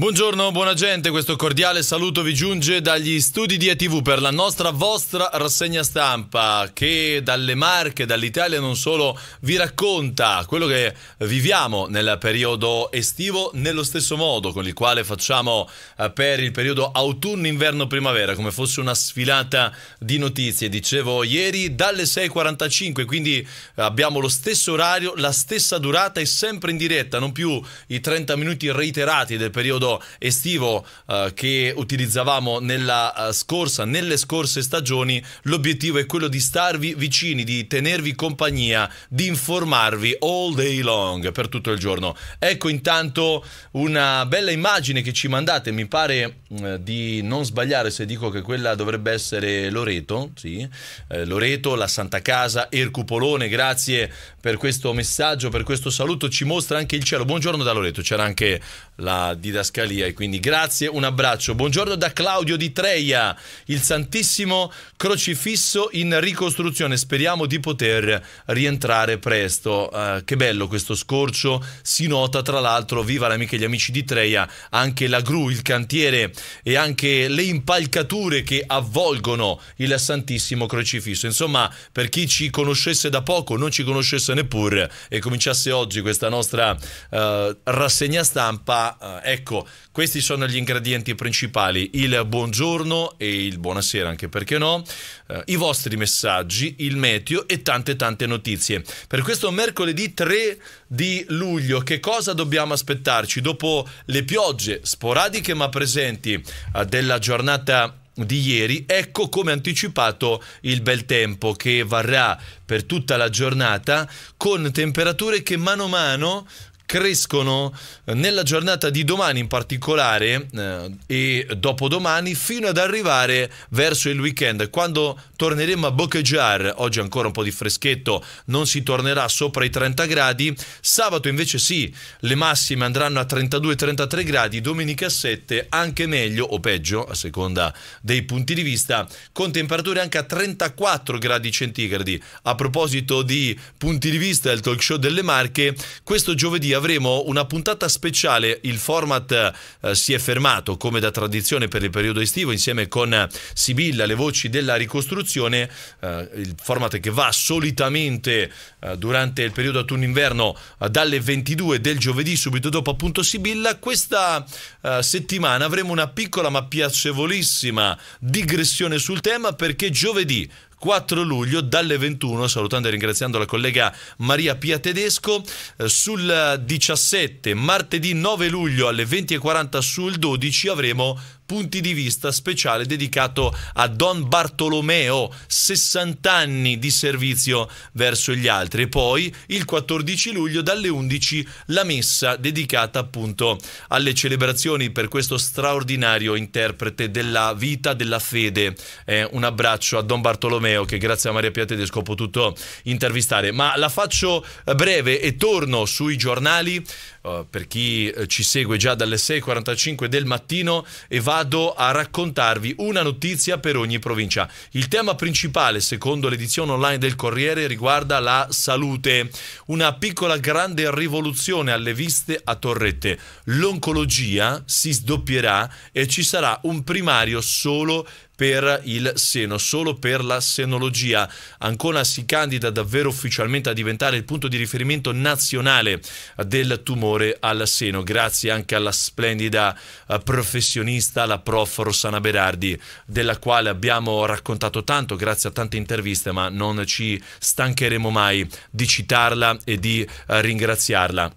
Buongiorno, buona gente, questo cordiale saluto vi giunge dagli studi di ATV per la nostra vostra rassegna stampa che dalle Marche, dall'Italia non solo vi racconta quello che viviamo nel periodo estivo nello stesso modo con il quale facciamo eh, per il periodo autunno-inverno-primavera come fosse una sfilata di notizie, dicevo ieri dalle 6.45 quindi eh, abbiamo lo stesso orario, la stessa durata e sempre in diretta, non più i 30 minuti reiterati del periodo periodo estivo eh, che utilizzavamo nella, eh, scorsa, nelle scorse stagioni, l'obiettivo è quello di starvi vicini, di tenervi compagnia, di informarvi all day long per tutto il giorno. Ecco intanto una bella immagine che ci mandate, mi pare eh, di non sbagliare se dico che quella dovrebbe essere Loreto, sì, eh, Loreto, la Santa Casa, Ercupolone, grazie per questo messaggio, per questo saluto, ci mostra anche il cielo. Buongiorno da Loreto, c'era anche la didascalia didascalia e eh, quindi grazie, un abbraccio. Buongiorno da Claudio di Treia, il Santissimo Crocifisso in ricostruzione. Speriamo di poter rientrare presto. Uh, che bello questo scorcio, si nota tra l'altro, viva l'amica e gli amici di Treia, anche la gru, il cantiere e anche le impalcature che avvolgono il Santissimo Crocifisso. Insomma, per chi ci conoscesse da poco, non ci conoscesse neppure e cominciasse oggi questa nostra uh, rassegna stampa, uh, ecco, questi sono gli ingredienti principali, il buongiorno e il buonasera anche perché no, eh, i vostri messaggi, il meteo e tante tante notizie. Per questo mercoledì 3 di luglio che cosa dobbiamo aspettarci dopo le piogge sporadiche ma presenti eh, della giornata di ieri, ecco come anticipato il bel tempo che varrà per tutta la giornata con temperature che mano a mano crescono eh, nella giornata di domani in particolare eh, e dopodomani fino ad arrivare verso il weekend quando torneremo a boccheggiare oggi ancora un po' di freschetto non si tornerà sopra i 30 gradi sabato invece sì le massime andranno a 32-33 gradi domenica 7 anche meglio o peggio a seconda dei punti di vista con temperature anche a 34 gradi centigradi a proposito di punti di vista del talk show delle Marche questo giovedì avremo una puntata speciale, il format eh, si è fermato come da tradizione per il periodo estivo insieme con Sibilla, le voci della ricostruzione, eh, il format che va solitamente eh, durante il periodo autunno-inverno eh, dalle 22 del giovedì subito dopo appunto Sibilla. Questa eh, settimana avremo una piccola ma piacevolissima digressione sul tema perché giovedì 4 luglio dalle 21, salutando e ringraziando la collega Maria Pia Tedesco, eh, sul 17, martedì 9 luglio alle 20.40 sul 12 avremo punti di vista speciale dedicato a Don Bartolomeo, 60 anni di servizio verso gli altri. E poi il 14 luglio dalle 11 la messa dedicata appunto alle celebrazioni per questo straordinario interprete della vita, della fede. Eh, un abbraccio a Don Bartolomeo che grazie a Maria Pia Tedesco ho potuto intervistare. Ma la faccio eh, breve e torno sui giornali uh, per chi eh, ci segue già dalle 6.45 del mattino e va vado a raccontarvi una notizia per ogni provincia. Il tema principale, secondo l'edizione online del Corriere, riguarda la salute. Una piccola grande rivoluzione alle viste a Torrette. L'oncologia si sdoppierà e ci sarà un primario solo per il seno, solo per la senologia. Ancona si candida davvero ufficialmente a diventare il punto di riferimento nazionale del tumore al seno, grazie anche alla splendida eh, professionista, la prof Rossana Berardi, della quale abbiamo raccontato tanto grazie a tante interviste, ma non ci stancheremo mai di citarla e di eh, ringraziarla.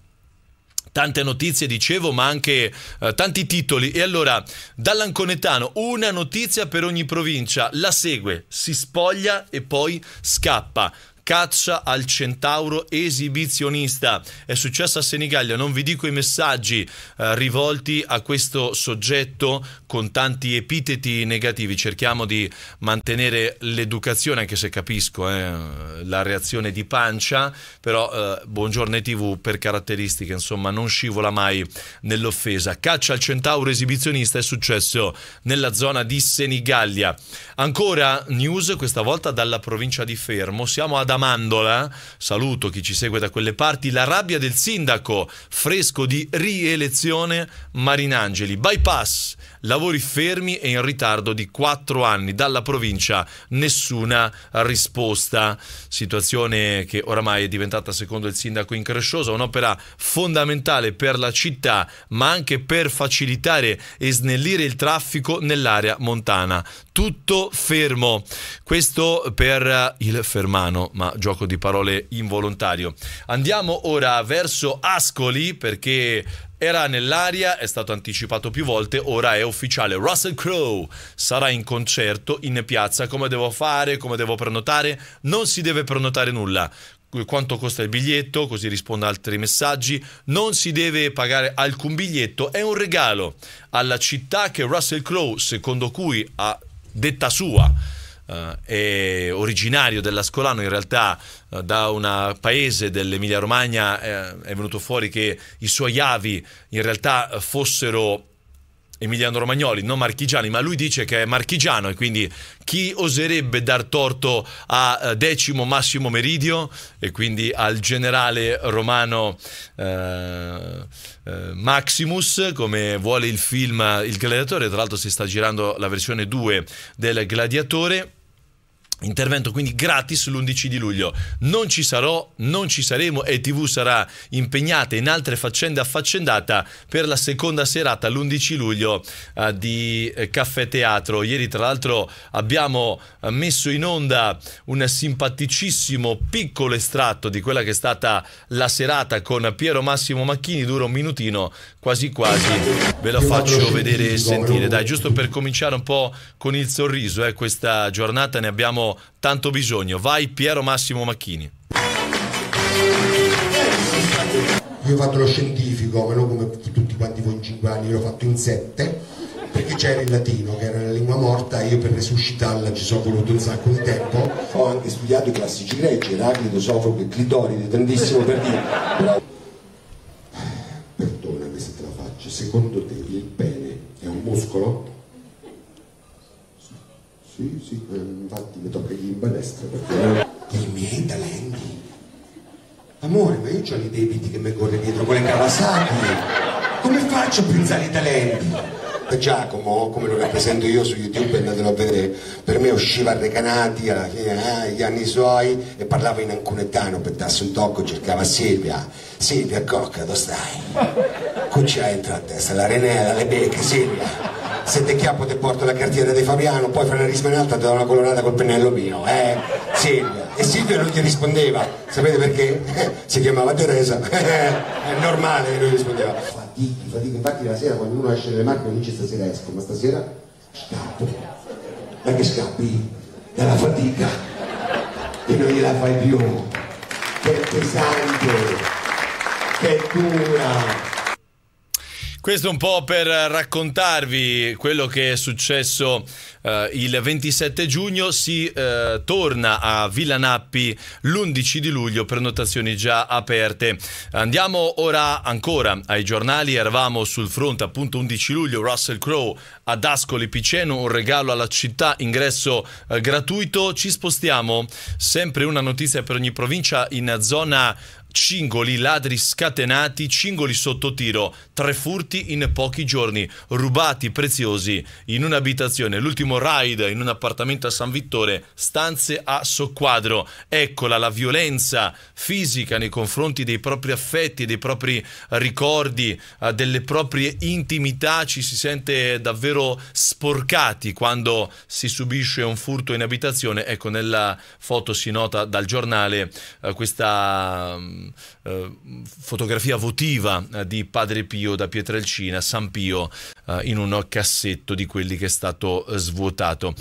Tante notizie, dicevo, ma anche eh, tanti titoli. E allora, dall'Anconetano, una notizia per ogni provincia, la segue, si spoglia e poi scappa. Caccia al centauro esibizionista. È successo a Senigallia, non vi dico i messaggi eh, rivolti a questo soggetto con tanti epiteti negativi. Cerchiamo di mantenere l'educazione, anche se capisco eh, la reazione di pancia, però eh, Buongiorno TV per caratteristiche, insomma, non scivola mai nell'offesa. Caccia al centauro esibizionista è successo nella zona di Senigallia. Ancora news, questa volta dalla provincia di Fermo. Siamo ad Am- Mandola, saluto chi ci segue da quelle parti, la rabbia del sindaco, fresco di rielezione Marinangeli, bypass, lavori fermi e in ritardo di quattro anni, dalla provincia nessuna risposta, situazione che oramai è diventata secondo il sindaco incresciosa, un'opera fondamentale per la città ma anche per facilitare e snellire il traffico nell'area montana, tutto fermo, questo per il fermano ma gioco di parole involontario. Andiamo ora verso Ascoli perché era nell'aria, è stato anticipato più volte, ora è ufficiale. Russell Crowe sarà in concerto in piazza. Come devo fare? Come devo prenotare? Non si deve prenotare nulla quanto costa il biglietto, così rispondo ad altri messaggi. Non si deve pagare alcun biglietto, è un regalo alla città che Russell Crowe, secondo cui a detta sua, eh, è originario dell'Ascolano, in realtà eh, da un paese dell'Emilia Romagna eh, è venuto fuori che i suoi avi in realtà fossero Emiliano Romagnoli, non marchigiani, ma lui dice che è marchigiano e quindi chi oserebbe dar torto a eh, Decimo Massimo Meridio e quindi al generale romano eh, eh, Maximus, come vuole il film Il Gladiatore, tra l'altro si sta girando la versione 2 del Gladiatore. Intervento quindi gratis l'11 di luglio. Non ci sarò, non ci saremo e TV sarà impegnata in altre faccende affaccendata per la seconda serata l'11 luglio eh, di eh, Caffè Teatro. Ieri tra l'altro abbiamo eh, messo in onda un simpaticissimo piccolo estratto di quella che è stata la serata con Piero Massimo Macchini, dura un minutino, quasi quasi ve lo faccio vedere e sentire. Dai, giusto per cominciare un po' con il sorriso, eh, questa giornata ne abbiamo tanto bisogno. Vai Piero Massimo Macchini. Io ho fatto lo scientifico, ma non come tutti quanti voi in 5 anni, l'ho fatto in 7 perché c'era il latino che era la lingua morta e io per resuscitarla ci sono voluto un sacco di tempo ho anche studiato i classici greci Eraclito, Sofocle, Clitoride tantissimo per dire però perdonami se te la faccio secondo te il pene è un muscolo? Sì, sì, eh, infatti le tocca gli in balestra perché... i miei talenti? Amore, ma io ho i debiti che mi corre dietro con le Kawasaki. Come faccio a pensare i talenti? Eh, Giacomo, come lo rappresento io su YouTube, andatelo a vedere, per me usciva recanati alla fine eh, gli anni suoi e parlava in ancunettano per darsi un tocco, cercava Silvia, Silvia Cocca, dove stai? Cuccia entra a testa, la Renella, le becche, Silvia. Sette chiappo ti porto la cartiera di Fabiano, poi fra la ti do una colorata col pennello mio. Eh, Silvia. E Silvia non gli rispondeva, sapete perché? si chiamava Teresa, è normale che lui rispondeva. Fatichi, fatichi, infatti la sera quando uno esce dalle macchie dice stasera esco, ma stasera scappo. Ma che scappi? Dalla fatica. E non gliela fai più. Che è pesante, che è dura. Questo un po' per raccontarvi quello che è successo eh, il 27 giugno. Si eh, torna a Villa Nappi l'11 di luglio, prenotazioni già aperte. Andiamo ora ancora ai giornali. Eravamo sul fronte appunto 11 luglio, Russell Crowe ad Ascoli Piceno, un regalo alla città, ingresso eh, gratuito. Ci spostiamo, sempre una notizia per ogni provincia in zona Cingoli ladri scatenati, cingoli sottotiro, tre furti in pochi giorni, rubati preziosi in un'abitazione, l'ultimo raid in un appartamento a San Vittore, stanze a soqquadro. Eccola la violenza fisica nei confronti dei propri affetti, dei propri ricordi, eh, delle proprie intimità, ci si sente davvero sporcati quando si subisce un furto in abitazione. Ecco, nella foto si nota dal giornale eh, questa mm, eh, fotografia votiva eh, di Padre Pio da Pietrelcina, San Pio, eh, in un cassetto di quelli che è stato svuotato.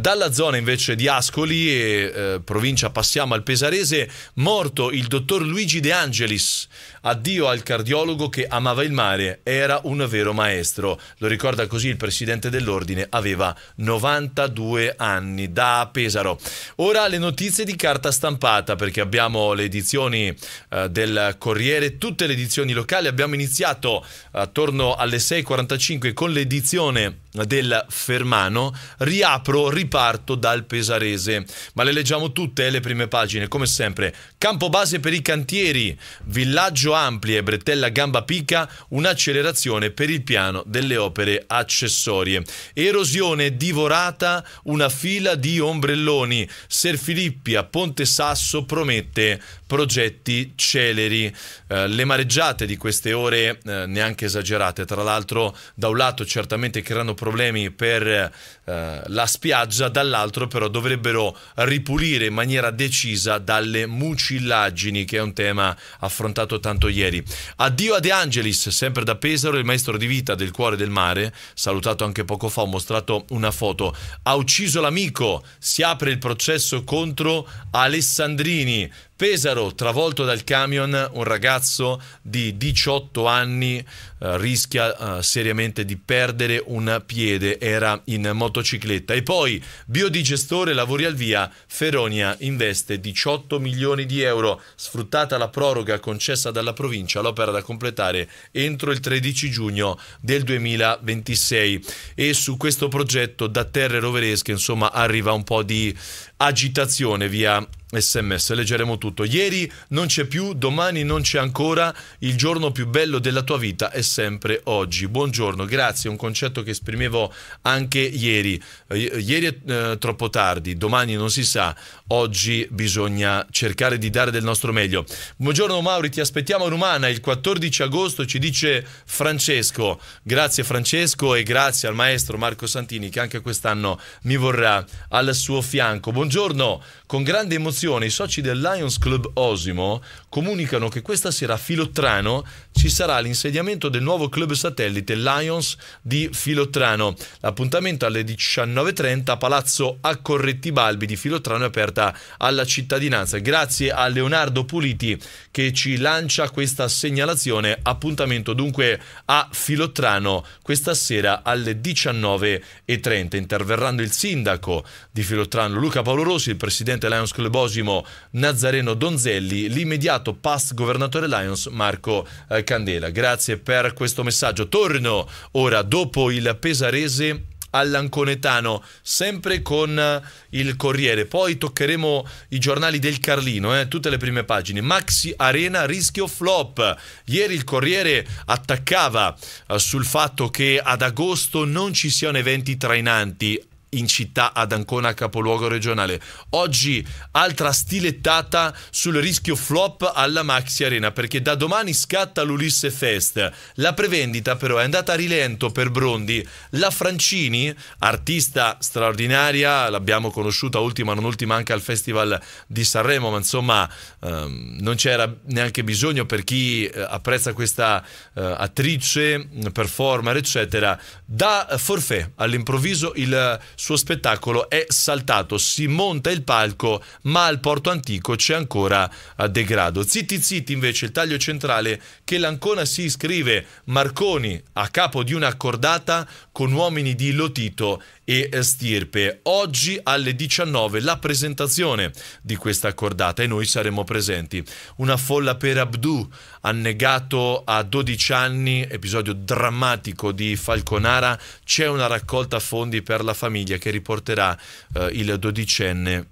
dalla zona invece di Ascoli e provincia passiamo al Pesarese, morto il dottor Luigi De Angelis, addio al cardiologo che amava il mare, era un vero maestro. Lo ricorda così il presidente dell'ordine, aveva 92 anni da Pesaro. Ora le notizie di carta stampata perché abbiamo le edizioni eh, del Corriere, tutte le edizioni locali. Abbiamo iniziato attorno alle 6.45 con l'edizione del Fermano, riapro, riparto dal Pesarese. Ma le leggiamo tutte eh, le prime pagine, come sempre. Campo base per i cantieri, Villaggio Ampli e Bretella Gamba Pica, un'accelerazione per il piano delle opere accessorie. Erosione divorata, una fila di ombrelloni. Ser Filippi a Ponte Sasso promette progetti celeri. Eh, le mareggiate di queste ore, eh, neanche esagerate, tra l'altro da un lato certamente creano problemi per eh, la spiaggia, dall'altro però dovrebbero ripulire in maniera decisa dalle mucillaggini, che è un tema affrontato tanto ieri. Addio a De Angelis, sempre da Pesaro, il maestro di vita del cuore del mare, salutato anche poco fa, ho mostrato una foto, ha ucciso l'amico, si apre il processo contro Alessandrini, Pesaro, travolto dal camion, un ragazzo di 18 anni eh, rischia eh, seriamente di perdere un piede, era in motocicletta. E poi biodigestore, lavori al via, Feronia investe 18 milioni di euro, sfruttata la proroga concessa dalla provincia, l'opera da completare entro il 13 giugno del 2026. E su questo progetto da terre roveresche, insomma, arriva un po' di agitazione via sms, leggeremo tutto. Ieri non c'è più, domani non c'è ancora, il giorno più bello della tua vita è sempre oggi. Buongiorno, grazie, un concetto che esprimevo anche ieri. Eh, ieri è eh, troppo tardi, domani non si sa, oggi bisogna cercare di dare del nostro meglio. Buongiorno Mauri, ti aspettiamo a Rumana il 14 agosto, ci dice Francesco. Grazie Francesco e grazie al maestro Marco Santini che anche quest'anno mi vorrà al suo fianco. Buongiorno. Con grande emozione i soci del Lions Club Osimo comunicano che questa sera a Filottrano ci sarà l'insediamento del nuovo club satellite Lions di Filottrano. L'appuntamento alle 19.30 a Palazzo Accorretti Balbi di Filottrano è aperta alla cittadinanza. Grazie a Leonardo Puliti che ci lancia questa segnalazione. Appuntamento dunque a Filottrano questa sera alle 19.30. Interverranno il sindaco di Filottrano Luca Paolo Rossi, il presidente presidente Lions Club Osimo Nazareno Donzelli, l'immediato past governatore Lions Marco eh, Candela. Grazie per questo messaggio. Torno ora dopo il Pesarese all'Anconetano, sempre con eh, il Corriere. Poi toccheremo i giornali del Carlino, eh, tutte le prime pagine. Maxi Arena, rischio flop. Ieri il Corriere attaccava eh, sul fatto che ad agosto non ci siano eventi trainanti in città ad Ancona capoluogo regionale. Oggi altra stilettata sul rischio flop alla Maxi Arena perché da domani scatta l'Ulisse Fest. La prevendita però è andata a rilento per Brondi. La Francini, artista straordinaria, l'abbiamo conosciuta ultima non ultima anche al Festival di Sanremo, ma insomma ehm, non c'era neanche bisogno per chi eh, apprezza questa eh, attrice, performer eccetera, da forfè all'improvviso il suo spettacolo è saltato, si monta il palco, ma al Porto Antico c'è ancora degrado. Zitti zitti invece il taglio centrale che l'Ancona si iscrive Marconi a capo di una cordata con uomini di Lotito e eh, Stirpe. Oggi alle 19 la presentazione di questa cordata e noi saremo presenti. Una folla per Abdu, annegato a 12 anni, episodio drammatico di Falconara. C'è una raccolta fondi per la famiglia che riporterà eh, il dodicenne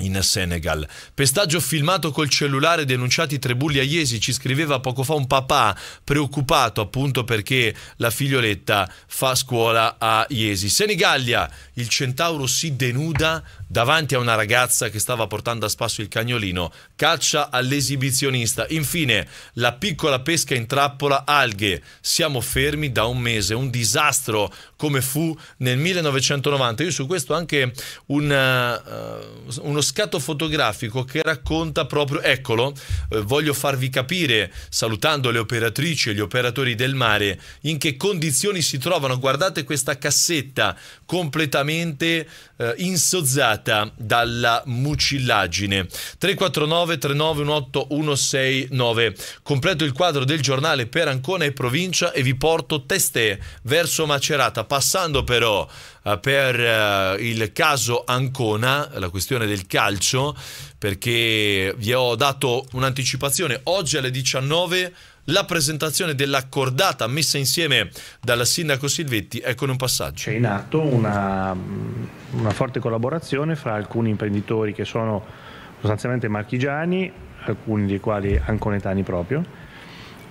in Senegal. Pestaggio filmato col cellulare denunciati tre bulli a Iesi, ci scriveva poco fa un papà preoccupato appunto perché la figlioletta fa scuola a Iesi. Senigallia, il centauro si denuda davanti a una ragazza che stava portando a spasso il cagnolino, caccia all'esibizionista. Infine, la piccola pesca in trappola alghe. Siamo fermi da un mese, un disastro, come fu nel 1990. Io su questo ho anche una, uh, eh, uno scatto fotografico che racconta proprio, eccolo, eh, voglio farvi capire, salutando le operatrici e gli operatori del mare, in che condizioni si trovano. Guardate questa cassetta completamente eh, insozzata dalla mucillaggine. 349 3918 169. Completo il quadro del giornale per Ancona e provincia e vi porto testè verso Macerata passando però eh, per eh, il caso Ancona, la questione del calcio, perché vi ho dato un'anticipazione oggi alle 19 la presentazione dell'accordata messa insieme dalla sindaco Silvetti. Eccone un passaggio. C'è in atto una, mm, una, forte collaborazione fra alcuni imprenditori che sono sostanzialmente marchigiani, alcuni dei quali anconetani proprio,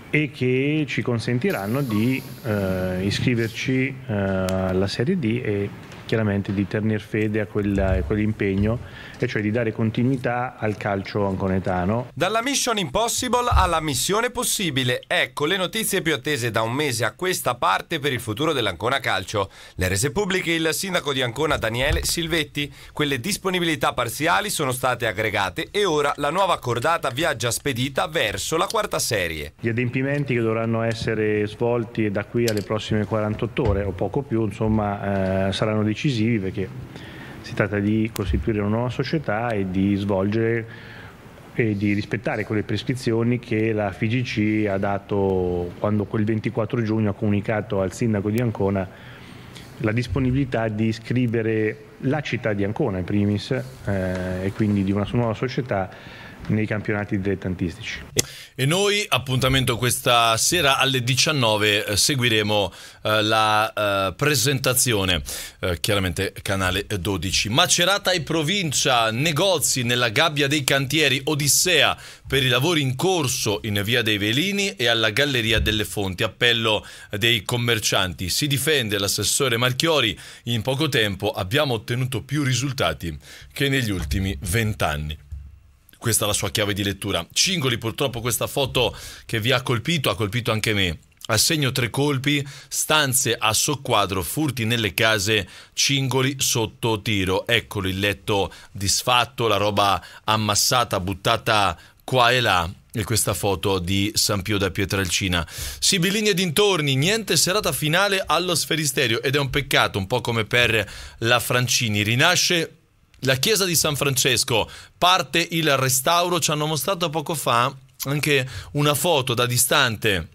e che ci consentiranno di eh, iscriverci eh, alla Serie D e chiaramente di tenere fede a, quella, a quell'impegno e cioè di dare continuità al calcio anconetano. Dalla Mission Impossible alla Missione Possibile, ecco le notizie più attese da un mese a questa parte per il futuro dell'Ancona Calcio. Le rese pubbliche il sindaco di Ancona Daniele Silvetti, quelle disponibilità parziali sono state aggregate e ora la nuova accordata viaggia spedita verso la quarta serie. Gli adempimenti che dovranno essere svolti da qui alle prossime 48 ore o poco più, insomma, eh, saranno decisi decisivi perché si tratta di costituire una nuova società e di svolgere e di rispettare quelle prescrizioni che la FIGC ha dato quando quel 24 giugno ha comunicato al sindaco di Ancona la disponibilità di scrivere la città di Ancona in primis eh, e quindi di una nuova società nei campionati dilettantistici. E noi appuntamento questa sera alle 19 eh, seguiremo eh, la eh, presentazione, eh, chiaramente canale 12. Macerata e provincia, negozi nella gabbia dei cantieri, Odissea per i lavori in corso in via dei Velini e alla Galleria delle Fonti, appello dei commercianti. Si difende l'assessore Marchiori, in poco tempo abbiamo ottenuto più risultati che negli ultimi vent'anni. Questa è la sua chiave di lettura. Cingoli, purtroppo questa foto che vi ha colpito, ha colpito anche me. Assegno tre colpi, stanze a soqquadro, furti nelle case, cingoli sotto tiro. Eccolo il letto disfatto, la roba ammassata, buttata qua e là e questa foto di San Pio da Pietralcina. Sibillini e dintorni, niente serata finale allo Sferisterio ed è un peccato, un po' come per la Francini. Rinasce la chiesa di San Francesco parte il restauro, ci hanno mostrato poco fa anche una foto da distante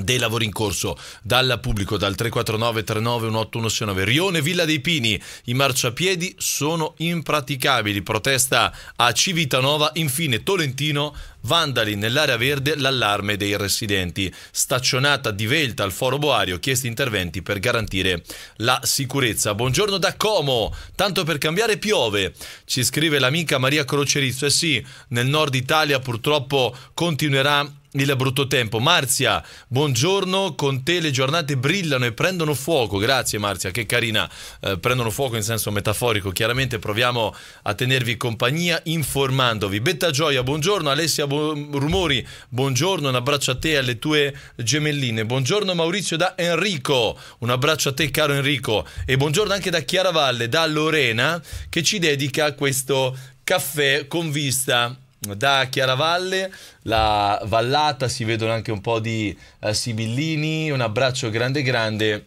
dei lavori in corso dal pubblico dal 349 39 18169 Rione Villa dei Pini i marciapiedi sono impraticabili protesta a Civitanova infine Tolentino vandali nell'area verde l'allarme dei residenti staccionata di Velta al foro Boario chiesti interventi per garantire la sicurezza buongiorno da Como tanto per cambiare piove ci scrive l'amica Maria Crocerizzo e eh sì nel nord Italia purtroppo continuerà il brutto tempo. Marzia, buongiorno, con te le giornate brillano e prendono fuoco, grazie Marzia, che carina, eh, prendono fuoco in senso metaforico, chiaramente proviamo a tenervi compagnia informandovi. Betta Gioia, buongiorno, Alessia bu Rumori, buongiorno, un abbraccio a te e alle tue gemelline, buongiorno Maurizio da Enrico, un abbraccio a te caro Enrico e buongiorno anche da Chiaravalle, da Lorena che ci dedica questo caffè con vista da Chiaravalle, la vallata, si vedono anche un po' di uh, sibillini, un abbraccio grande grande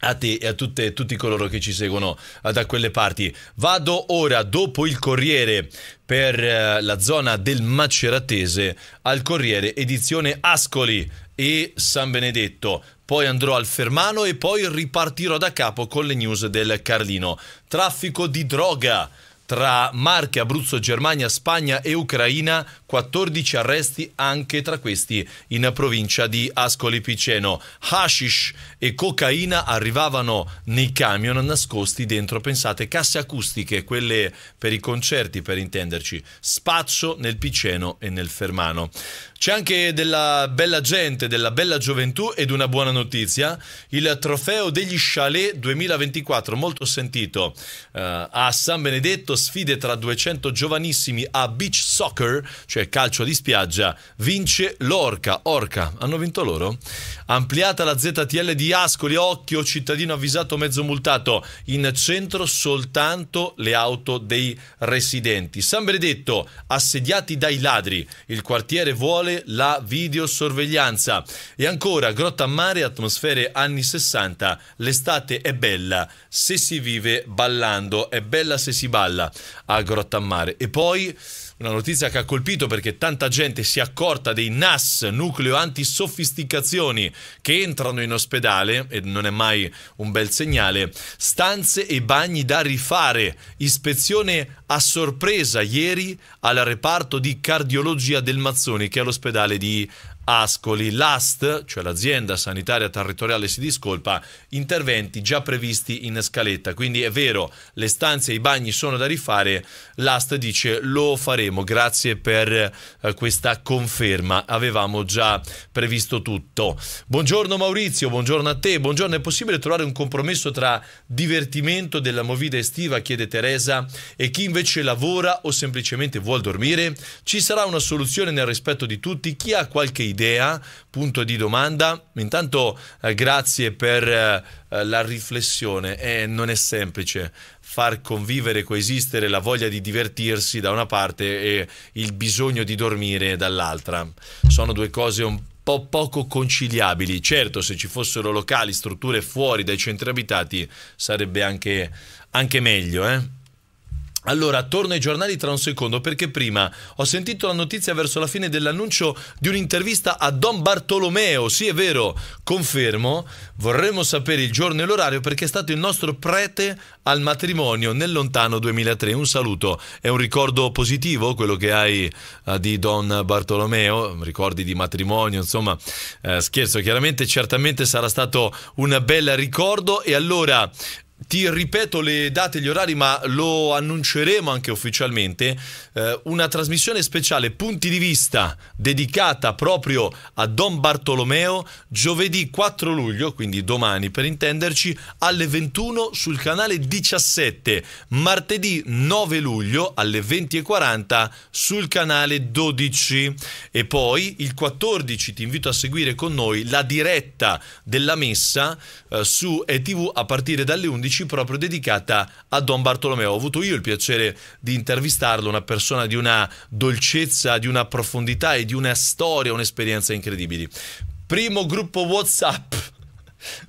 a te e a tutte, tutti coloro che ci seguono eh, da quelle parti. Vado ora dopo il Corriere per uh, la zona del Maceratese al Corriere edizione Ascoli e San Benedetto. Poi andrò al Fermano e poi ripartirò da capo con le news del Carlino. Traffico di droga tra Marche, Abruzzo, Germania, Spagna e Ucraina, 14 arresti anche tra questi in provincia di Ascoli Piceno. Hashish e cocaina arrivavano nei camion nascosti dentro, pensate, casse acustiche, quelle per i concerti per intenderci, spaccio nel Piceno e nel Fermano. C'è anche della bella gente, della bella gioventù ed una buona notizia, il trofeo degli chalet 2024, molto sentito, uh, a San Benedetto sfide tra 200 giovanissimi a beach soccer, cioè calcio di spiaggia, vince l'Orca, Orca, hanno vinto loro? Ampliata la ZTL di Ascoli, occhio, cittadino avvisato, mezzo multato. In centro soltanto le auto dei residenti. San Benedetto, assediati dai ladri. Il quartiere vuole la videosorveglianza. E ancora, Grotta a Mare, atmosfere anni 60. L'estate è bella se si vive ballando. È bella se si balla a Grotta a Mare. E poi una notizia che ha colpito perché tanta gente si è accorta dei NAS, nucleo antisofisticazioni, che entrano in ospedale, e non è mai un bel segnale, stanze e bagni da rifare, ispezione a sorpresa ieri al reparto di cardiologia del Mazzoni, che è l'ospedale di Ascoli. L'AST, cioè l'azienda sanitaria territoriale, si discolpa, interventi già previsti in scaletta. Quindi è vero, le stanze e i bagni sono da rifare. L'AST dice lo faremo, grazie per eh, questa conferma. Avevamo già previsto tutto. Buongiorno Maurizio, buongiorno a te. Buongiorno, è possibile trovare un compromesso tra divertimento della movida estiva, chiede Teresa, e chi invece lavora o semplicemente vuole dormire? Ci sarà una soluzione nel rispetto di tutti? Chi ha qualche idea? idea, punto di domanda. Intanto eh, grazie per eh, eh, la riflessione, eh, non è semplice far convivere, coesistere la voglia di divertirsi da una parte e il bisogno di dormire dall'altra. Sono due cose un po' poco conciliabili. Certo, se ci fossero locali, strutture fuori dai centri abitati sarebbe anche, anche meglio, eh? Allora, torno ai giornali tra un secondo, perché prima ho sentito la notizia verso la fine dell'annuncio di un'intervista a Don Bartolomeo. Sì, è vero, confermo. Vorremmo sapere il giorno e l'orario perché è stato il nostro prete al matrimonio nel lontano 2003. Un saluto. È un ricordo positivo quello che hai eh, di Don Bartolomeo? Ricordi di matrimonio, insomma, eh, scherzo. Chiaramente, certamente sarà stato un bel ricordo. E allora, ti ripeto le date e gli orari, ma lo annunceremo anche ufficialmente. Eh, una trasmissione speciale Punti di vista dedicata proprio a Don Bartolomeo giovedì 4 luglio, quindi domani per intenderci, alle 21 sul canale 17, martedì 9 luglio alle 20.40 sul canale 12 e poi il 14 ti invito a seguire con noi la diretta della messa eh, su ETV a partire dalle 11 2014 proprio dedicata a Don Bartolomeo. Ho avuto io il piacere di intervistarlo, una persona di una dolcezza, di una profondità e di una storia, un'esperienza incredibili. Primo gruppo WhatsApp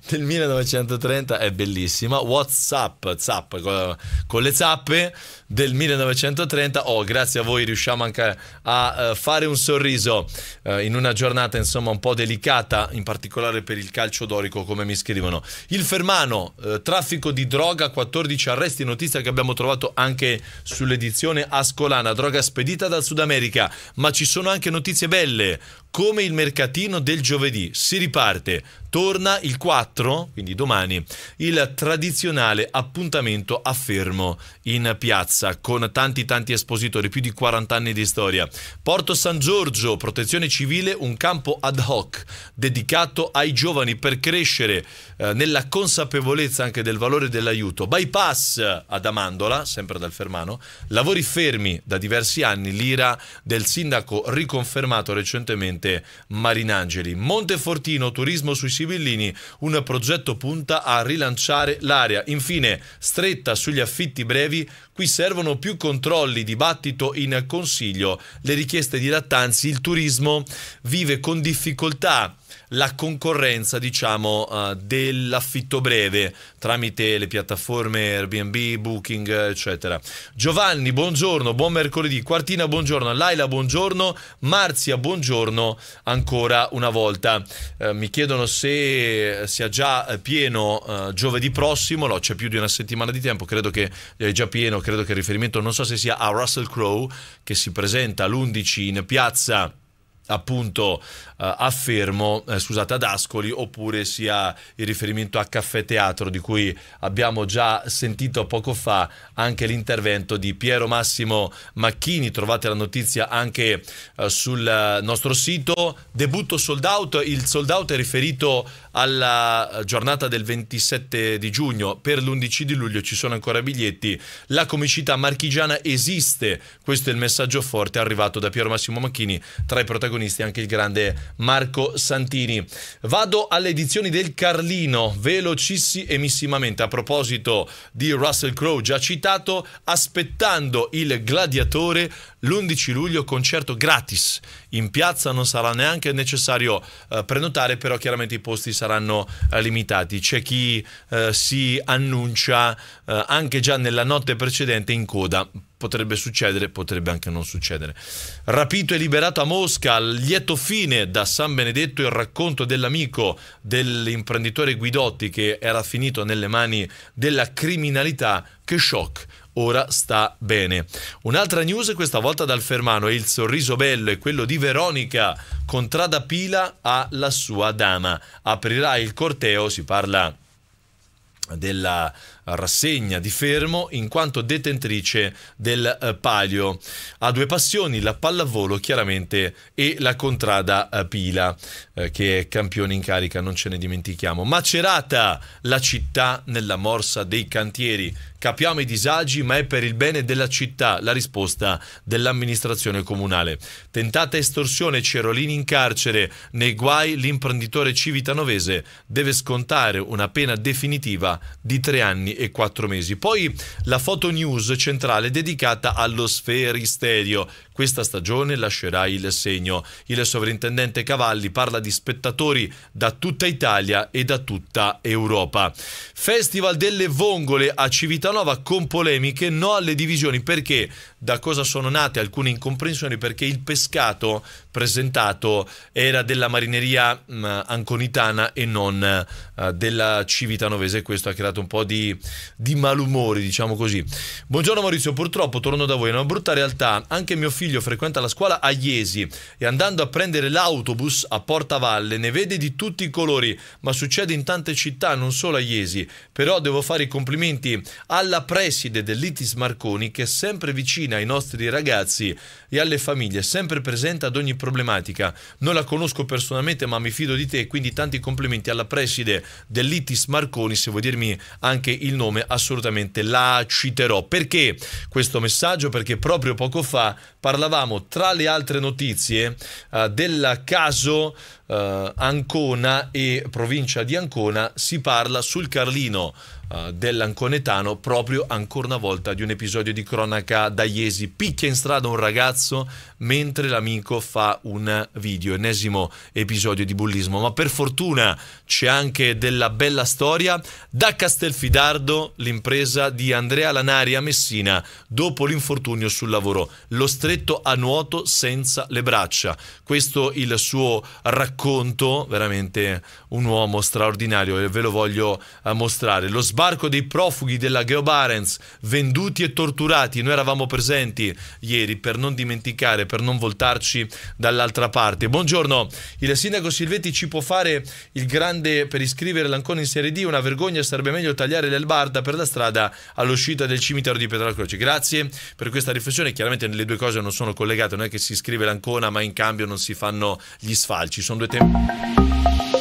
del 1930 è bellissima. WhatsApp, zap, con le zappe del 1930. Oh, grazie a voi riusciamo anche a eh, fare un sorriso eh, in una giornata insomma un po' delicata, in particolare per il calcio dorico, come mi scrivono. Il Fermano, eh, traffico di droga, 14 arresti, notizia che abbiamo trovato anche sull'edizione Ascolana, droga spedita dal Sud America, ma ci sono anche notizie belle come il mercatino del giovedì. Si riparte, torna il 4, quindi domani, il tradizionale appuntamento a Fermo in piazza con tanti tanti espositori, più di 40 anni di storia. Porto San Giorgio, protezione civile, un campo ad hoc dedicato ai giovani per crescere eh, nella consapevolezza anche del valore dell'aiuto. Bypass ad Amandola, sempre dal Fermano, lavori fermi da diversi anni, l'ira del sindaco riconfermato recentemente Ponte Marinangeli. Montefortino, turismo sui Sibillini, un progetto punta a rilanciare l'area. Infine, stretta sugli affitti brevi, qui servono più controlli, dibattito in consiglio, le richieste di Lattanzi, il turismo vive con difficoltà la concorrenza diciamo, uh, dell'affitto breve tramite le piattaforme Airbnb, Booking, eccetera. Giovanni, buongiorno, buon mercoledì. Quartina, buongiorno. Laila, buongiorno. Marzia, buongiorno ancora una volta. Uh, mi chiedono se sia già eh, pieno uh, giovedì prossimo. No, c'è più di una settimana di tempo. Credo che è già pieno. Credo che il riferimento non so se sia a Russell Crowe che si presenta l'11 in piazza appunto eh, a Fermo, eh, scusate, ad Ascoli, oppure sia il riferimento a Caffè Teatro di cui abbiamo già sentito poco fa anche l'intervento di Piero Massimo Macchini, trovate la notizia anche eh, sul eh, nostro sito, debutto sold out, il sold out è riferito alla eh, giornata del 27 di giugno, per l'11 di luglio ci sono ancora biglietti, la comicità marchigiana esiste, questo è il messaggio forte arrivato da Piero Massimo Macchini tra i protagonisti protagonisti anche il grande Marco Santini. Vado alle edizioni del Carlino, velocissimamente. A proposito di Russell Crowe, già citato, aspettando il gladiatore l'11 luglio, concerto gratis in piazza, non sarà neanche necessario eh, prenotare, però chiaramente i posti saranno eh, limitati. C'è chi eh, si annuncia eh, anche già nella notte precedente in coda potrebbe succedere, potrebbe anche non succedere. Rapito e liberato a Mosca, al lieto fine da San Benedetto il racconto dell'amico dell'imprenditore Guidotti che era finito nelle mani della criminalità. Che shock! Ora sta bene. Un'altra news, questa volta dal Fermano, e il sorriso bello è quello di Veronica, contrada Pila alla sua dama. Aprirà il corteo, si parla della rassegna di fermo in quanto detentrice del eh, palio. Ha due passioni, la pallavolo chiaramente e la contrada eh, Pila, eh, che è campione in carica, non ce ne dimentichiamo. Macerata, la città nella morsa dei cantieri. Capiamo i disagi, ma è per il bene della città la risposta dell'amministrazione comunale. Tentata estorsione, Cerolini in carcere, nei guai l'imprenditore civitanovese deve scontare una pena definitiva di tre anni e 4 mesi. Poi la foto news centrale dedicata allo sferisterio. Questa stagione lascerà il segno. Il sovrintendente Cavalli parla di spettatori da tutta Italia e da tutta Europa. Festival delle vongole a Civitanova con polemiche, no alle divisioni perché da cosa sono nate alcune incomprensioni perché il pescato presentato era della marineria mh, mm, anconitana e non uh, della civitanovese e questo ha creato un po' di, di malumori, diciamo così. Buongiorno Maurizio, purtroppo torno da voi, è una brutta realtà, anche mio figlio frequenta la scuola a Iesi e andando a prendere l'autobus a Porta Valle ne vede di tutti i colori, ma succede in tante città, non solo a Iesi, però devo fare i complimenti alla preside dell'Itis Marconi che è sempre vicina disciplina ai nostri ragazzi e alle famiglie, sempre presente ad ogni problematica. Non la conosco personalmente, ma mi fido di te, quindi tanti complimenti alla preside dell'ITIS Marconi, se vuoi dirmi anche il nome, assolutamente la citerò. Perché questo messaggio? Perché proprio poco fa parlavamo, tra le altre notizie, eh, del caso eh, Ancona e provincia di Ancona, si parla sul Carlino. Eh, dell'Anconetano proprio ancora una volta di un episodio di cronaca da Iesi. Picchia in strada un ragazzo mentre l'amico fa un video, ennesimo episodio di bullismo, ma per fortuna c'è anche della bella storia da Castelfidardo, l'impresa di Andrea Lanari a Messina dopo l'infortunio sul lavoro, lo stretto a nuoto senza le braccia. Questo il suo racconto, veramente un uomo straordinario e ve lo voglio eh, mostrare. Lo sbarco dei profughi della Geo Barents venduti e torturati, noi eravamo presenti ieri per non dimenticare per non voltarci dall'altra parte. Buongiorno, il sindaco Silvetti ci può fare il grande per iscrivere l'Ancona in Serie D, una vergogna sarebbe meglio tagliare l'Elbarda per la strada all'uscita del cimitero di Pietralcroce. Grazie per questa riflessione, chiaramente le due cose non sono collegate, non è che si iscrive l'Ancona ma in cambio non si fanno gli sfalci, sono due temi.